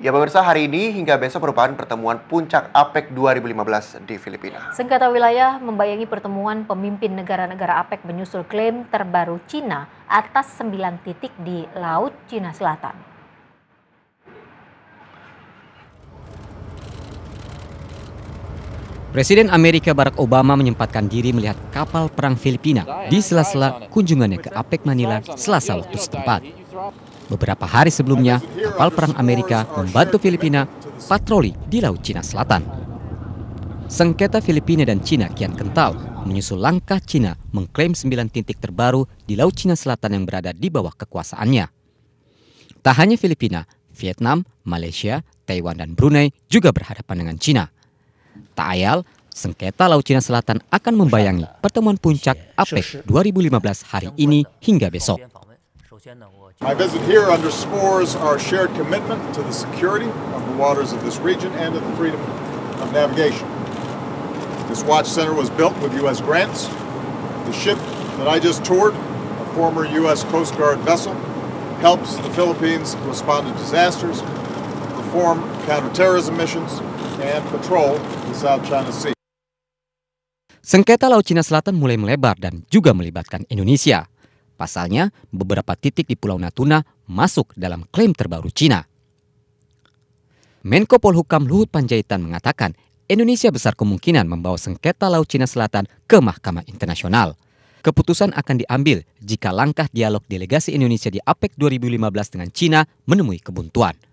Ya pemirsa, hari ini hingga besok merupakan pertemuan puncak APEC 2015 di Filipina. Sengketa wilayah membayangi pertemuan pemimpin negara-negara APEC menyusul klaim terbaru Cina atas 9 titik di Laut Cina Selatan. Presiden Amerika Barack Obama menyempatkan diri melihat kapal perang Filipina di sela-sela kunjungannya ke APEC Manila selasa waktu setempat. Beberapa hari sebelumnya, kapal perang Amerika membantu Filipina patroli di Laut Cina Selatan. Sengketa Filipina dan Cina kian kental menyusul langkah Cina mengklaim sembilan titik terbaru di Laut Cina Selatan yang berada di bawah kekuasaannya. Tak hanya Filipina, Vietnam, Malaysia, Taiwan, dan Brunei juga berhadapan dengan Cina. Tak ayal, sengketa Laut Cina Selatan akan membayangi pertemuan puncak APEC 2015 hari ini hingga besok. My visit here underscores our shared commitment to the security of the waters of this region and to the freedom of navigation. This watch center was built with U.S. grants. The ship that I just toured, a former U.S. Coast Guard vessel, helps the Philippines respond to disasters, perform counterterrorism missions, and patrol the South China Sea. Sengketa Laut Cina Selatan mulai melebar dan juga melibatkan Indonesia. Pasalnya, beberapa titik di Pulau Natuna masuk dalam klaim terbaru Cina. Menko Polhukam Luhut Panjaitan mengatakan, Indonesia besar kemungkinan membawa sengketa Laut Cina Selatan ke Mahkamah Internasional. Keputusan akan diambil jika langkah dialog delegasi Indonesia di APEC 2015 dengan Cina menemui kebuntuan.